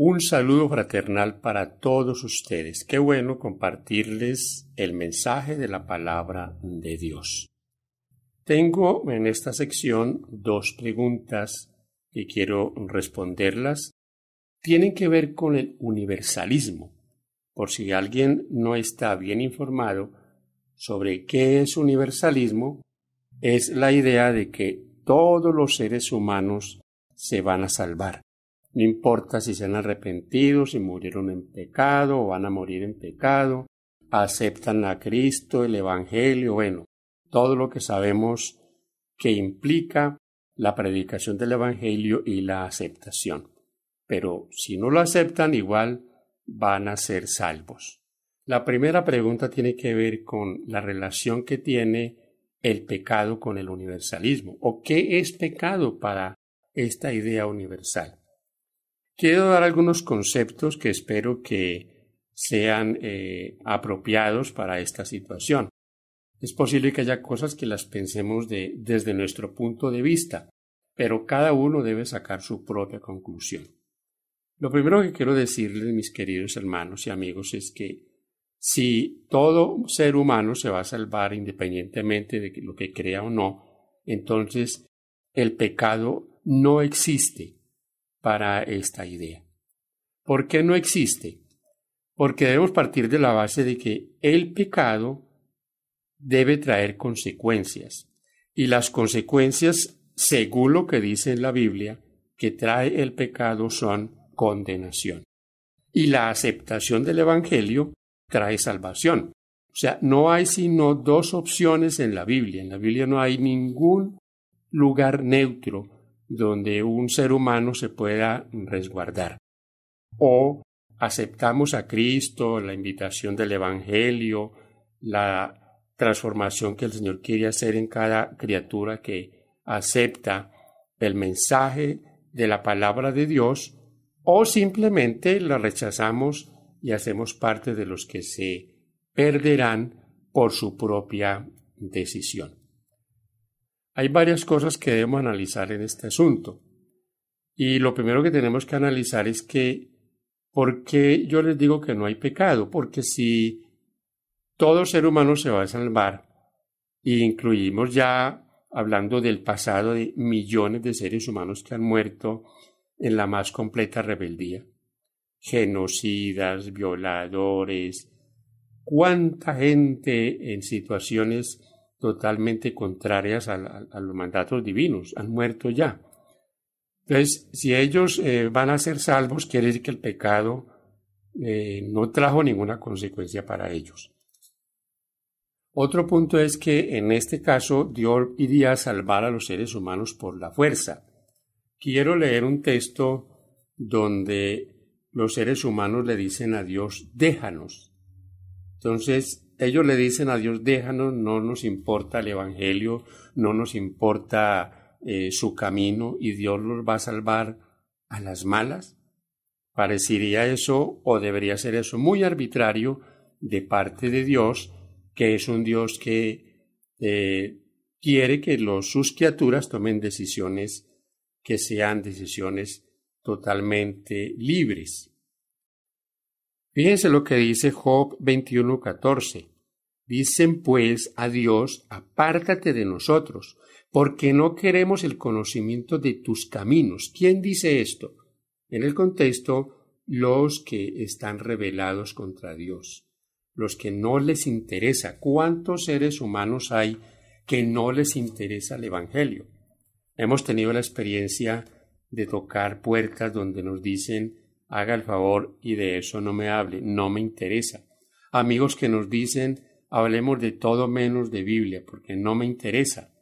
Un saludo fraternal para todos ustedes. Qué bueno compartirles el mensaje de la palabra de Dios. Tengo en esta sección dos preguntas que quiero responderlas. Tienen que ver con el universalismo, por si alguien no está bien informado sobre qué es universalismo, es la idea de que todos los seres humanos se van a salvar no importa si se han arrepentido, si murieron en pecado o van a morir en pecado, aceptan a Cristo, el Evangelio, bueno, todo lo que sabemos que implica la predicación del Evangelio y la aceptación. Pero si no lo aceptan, igual van a ser salvos. La primera pregunta tiene que ver con la relación que tiene el pecado con el universalismo, o qué es pecado para esta idea universal quiero dar algunos conceptos que espero que sean eh, apropiados para esta situación. Es posible que haya cosas que las pensemos desde nuestro punto de vista, pero cada uno debe sacar su propia conclusión. Lo primero que quiero decirles, mis queridos hermanos y amigos, es que si todo ser humano se va a salvar independientemente de lo que crea o no, entonces el pecado no existe para esta idea. ¿Por qué no existe? Porque debemos partir de la base de que el pecado debe traer consecuencias. Y las consecuencias, según lo que dice en la Biblia, que trae el pecado son condenación. Y la aceptación del Evangelio trae salvación. O sea, no hay sino dos opciones en la Biblia. En la Biblia no hay ningún lugar neutro donde un ser humano se pueda resguardar. O aceptamos a Cristo, la invitación del Evangelio, la transformación que el Señor quiere hacer en cada criatura que acepta el mensaje de la palabra de Dios, o simplemente la rechazamos y hacemos parte de los que se perderán por su propia decisión. Hay varias cosas que debemos analizar en este asunto. Y lo primero que tenemos que analizar es que, ¿por qué yo les digo que no hay pecado? Porque si todo ser humano se va a salvar, y e incluimos ya, hablando del pasado, de millones de seres humanos que han muerto en la más completa rebeldía, genocidas, violadores, cuánta gente en situaciones totalmente contrarias a, los mandatos divinos, han muerto ya. Entonces, si ellos eh, van a ser salvos, quiere decir que el pecado eh, no trajo ninguna consecuencia para ellos. Otro punto es que en este caso Dios iría a salvar a los seres humanos por la fuerza. Quiero leer un texto donde los seres humanos le dicen a Dios, déjanos. Entonces, ellos le dicen a Dios, déjanos, no nos importa el Evangelio, no nos importa eh, su camino y Dios los va a salvar a las malas. Parecería eso o debería ser eso muy arbitrario de parte de Dios, que es un Dios que eh, quiere que los, sus criaturas tomen decisiones que sean decisiones totalmente libres. Fíjense lo que dice Job 21:14. Dicen pues a Dios, apártate de nosotros, porque no queremos el conocimiento de tus caminos. ¿Quién dice esto? En el contexto, los que están rebelados contra Dios, los que no les interesa. ¿Cuántos seres humanos hay que no les interesa el Evangelio? Hemos tenido la experiencia de tocar puertas donde nos dicen Haga el favor y de eso no me hable, no me interesa. Amigos que nos dicen, hablemos de todo menos de Biblia, porque no me interesa.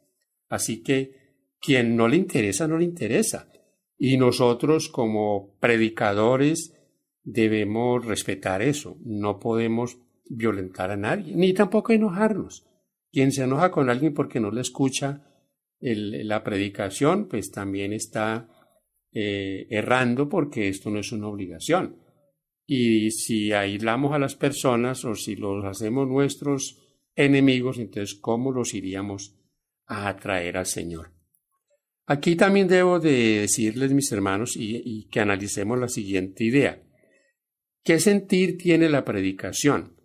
Así que quien no le interesa, no le interesa. Y nosotros como predicadores debemos respetar eso. No podemos violentar a nadie, ni tampoco enojarnos. Quien se enoja con alguien porque no le escucha la predicación, pues también está eh, errando porque esto no es una obligación. Y si aislamos a las personas o si los hacemos nuestros enemigos, entonces ¿cómo los iríamos a atraer al Señor? Aquí también debo de decirles, mis hermanos, y, y que analicemos la siguiente idea. ¿Qué sentir tiene la predicación?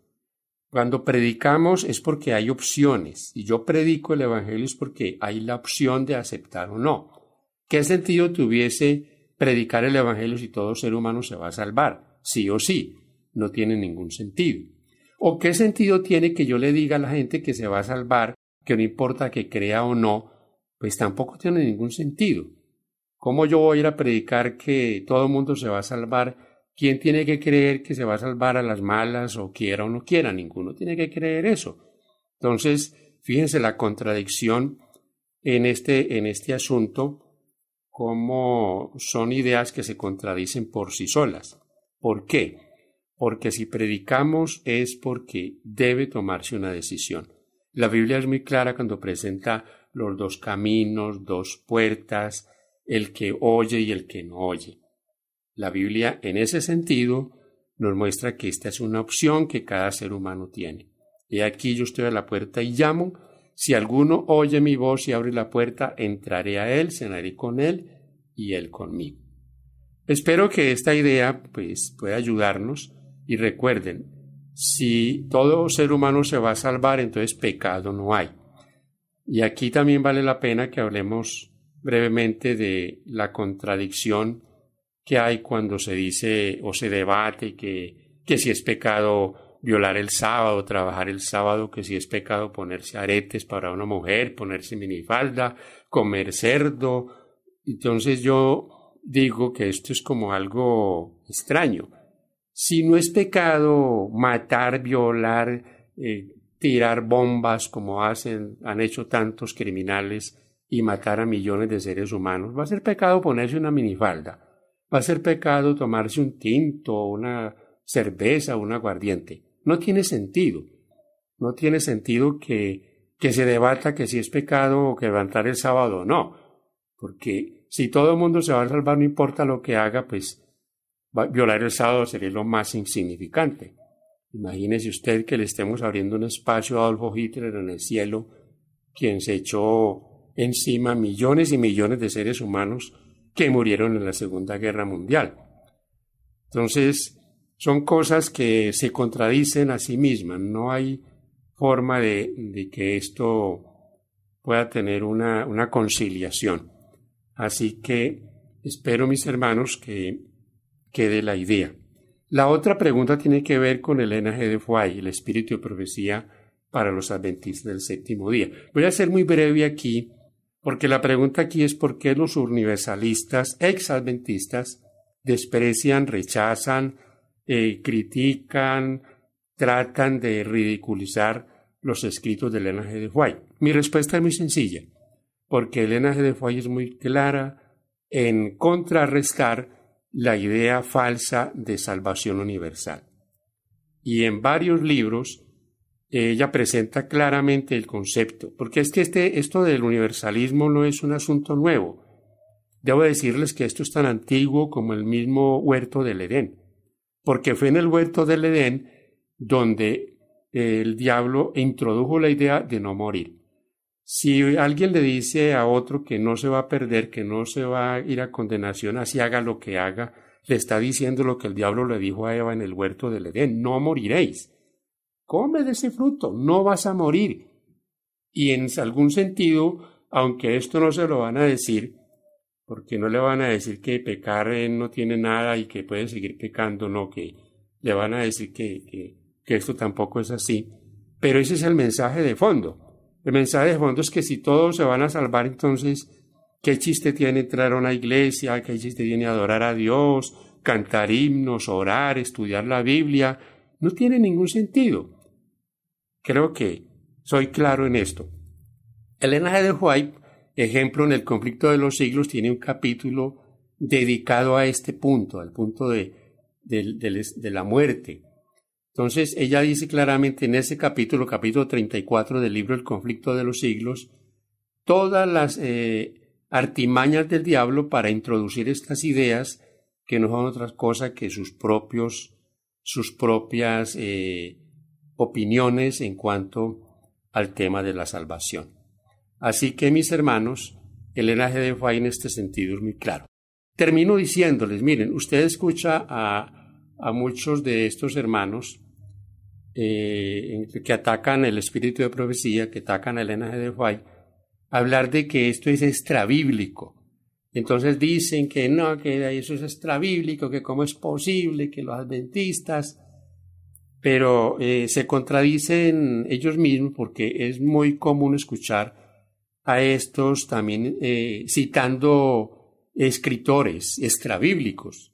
Cuando predicamos es porque hay opciones, y yo predico el Evangelio es porque hay la opción de aceptar o no. ¿Qué sentido tuviese predicar el Evangelio si todo ser humano se va a salvar? Sí o sí. No tiene ningún sentido. ¿O qué sentido tiene que yo le diga a la gente que se va a salvar, que no importa que crea o no? Pues tampoco tiene ningún sentido. ¿Cómo yo voy a ir a predicar que todo el mundo se va a salvar? ¿Quién tiene que creer que se va a salvar a las malas o quiera o no quiera? Ninguno tiene que creer eso. Entonces, fíjense la contradicción en este, en este asunto cómo son ideas que se contradicen por sí solas. ¿Por qué? Porque si predicamos es porque debe tomarse una decisión. La Biblia es muy clara cuando presenta los dos caminos, dos puertas, el que oye y el que no oye. La Biblia en ese sentido nos muestra que esta es una opción que cada ser humano tiene. He aquí yo estoy a la puerta y llamo, si alguno oye mi voz y abre la puerta, entraré a él, cenaré con él y él conmigo. Espero que esta idea pues, pueda ayudarnos y recuerden, si todo ser humano se va a salvar, entonces pecado no hay. Y aquí también vale la pena que hablemos brevemente de la contradicción que hay cuando se dice o se debate que, que si es pecado violar el sábado, trabajar el sábado, que si es pecado ponerse aretes para una mujer, ponerse minifalda, comer cerdo. Entonces yo digo que esto es como algo extraño. Si no es pecado matar, violar, eh, tirar bombas como hacen, han hecho tantos criminales y matar a millones de seres humanos, va a ser pecado ponerse una minifalda, va a ser pecado tomarse un tinto, una cerveza, un aguardiente. No tiene sentido. No tiene sentido que, que se debata que si es pecado o que levantar el sábado o no. Porque si todo el mundo se va a salvar, no importa lo que haga, pues violar el sábado sería lo más insignificante. Imagínese usted que le estemos abriendo un espacio a Adolfo Hitler en el cielo, quien se echó encima millones y millones de seres humanos que murieron en la Segunda Guerra Mundial. Entonces, son cosas que se contradicen a sí mismas. No hay forma de, de que esto pueda tener una, una, conciliación. Así que espero, mis hermanos, que quede la idea. La otra pregunta tiene que ver con el NG de Fuay, el espíritu de profecía para los adventistas del séptimo día. Voy a ser muy breve aquí, porque la pregunta aquí es por qué los universalistas, ex adventistas, desprecian, rechazan, eh, critican, tratan de ridiculizar los escritos de Elena G. de White. Mi respuesta es muy sencilla, porque Elena G. de White es muy clara en contrarrestar la idea falsa de salvación universal. Y en varios libros ella presenta claramente el concepto, porque es que este, esto del universalismo no es un asunto nuevo. Debo decirles que esto es tan antiguo como el mismo huerto del Edén porque fue en el huerto del Edén donde eh, el diablo introdujo la idea de no morir. Si alguien le dice a otro que no se va a perder, que no se va a ir a condenación, así haga lo que haga, le está diciendo lo que el diablo le dijo a Eva en el huerto del Edén, no moriréis. Come de ese fruto, no vas a morir. Y en algún sentido, aunque esto no se lo van a decir, porque no le van a decir que pecar eh, no tiene nada y que puede seguir pecando, no, que le van a decir que, esto tampoco es así. Pero ese es el mensaje de fondo. El mensaje de fondo es que si todos se van a salvar, entonces, ¿qué chiste tiene entrar a una iglesia? ¿Qué chiste tiene adorar a Dios? Cantar himnos, orar, estudiar la Biblia. No tiene ningún sentido. Creo que soy claro en esto. Elena de White Ejemplo, en el conflicto de los siglos tiene un capítulo dedicado a este punto, al punto de, la muerte. Entonces, ella dice claramente en ese capítulo, capítulo 34 del libro El conflicto de los siglos, todas las eh, artimañas del diablo para introducir estas ideas que no son otras cosa que sus propios, sus propias eh, opiniones en cuanto al tema de la salvación. Así que, mis hermanos, el linaje de Efraín en este sentido es muy claro. Termino diciéndoles, miren, usted escucha a, a muchos de estos hermanos eh, que atacan el espíritu de profecía, que atacan el linaje de Efraín, hablar de que esto es extrabíblico. Entonces dicen que no, que eso es extrabíblico, que cómo es posible que los adventistas, pero eh, se contradicen ellos mismos porque es muy común escuchar a estos también eh, citando escritores extrabíblicos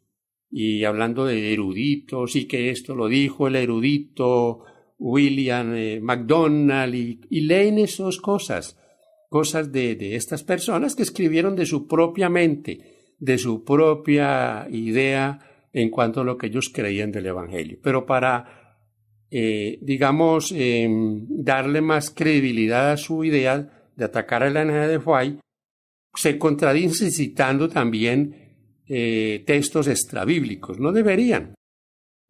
y hablando de eruditos y que esto lo dijo el erudito William eh, MacDonald y, y, leen esas cosas, cosas de, de estas personas que escribieron de su propia mente, de su propia idea en cuanto a lo que ellos creían del Evangelio. Pero para eh, digamos, em, darle más credibilidad a su idea, de atacar a la nena de Huay, se contradice citando también eh, textos extrabíblicos. No deberían.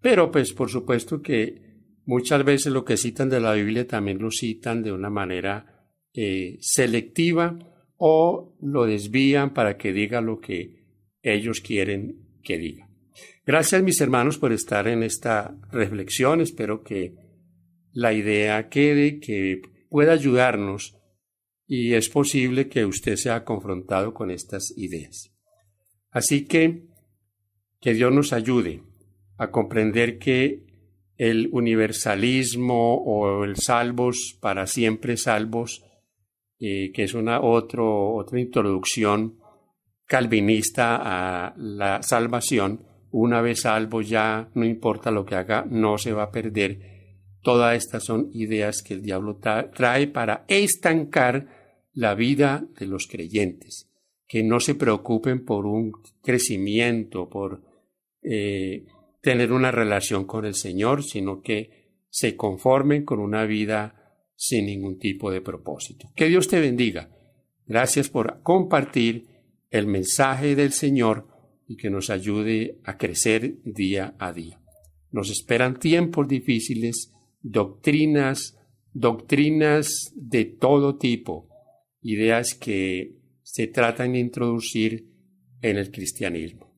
Pero pues por supuesto que muchas veces lo que citan de la Biblia también lo citan de una manera eh, selectiva o lo desvían para que diga lo que ellos quieren que diga. Gracias mis hermanos por estar en esta reflexión. Espero que la idea quede, que pueda ayudarnos y es posible que usted sea confrontado con estas ideas. Así que que Dios nos ayude a comprender que el universalismo o el salvos para siempre salvos, eh, que es una otro, otra introducción calvinista a la salvación, una vez salvo ya no importa lo que haga, no se va a perder. Todas estas son ideas que el diablo trae para estancar la vida de los creyentes, que no se preocupen por un crecimiento, por eh, tener una relación con el Señor, sino que se conformen con una vida sin ningún tipo de propósito. Que Dios te bendiga. Gracias por compartir el mensaje del Señor y que nos ayude a crecer día a día. Nos esperan tiempos difíciles, doctrinas, doctrinas de todo tipo, ideas que se tratan de introducir en el cristianismo.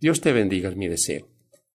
Dios te bendiga, es mi deseo.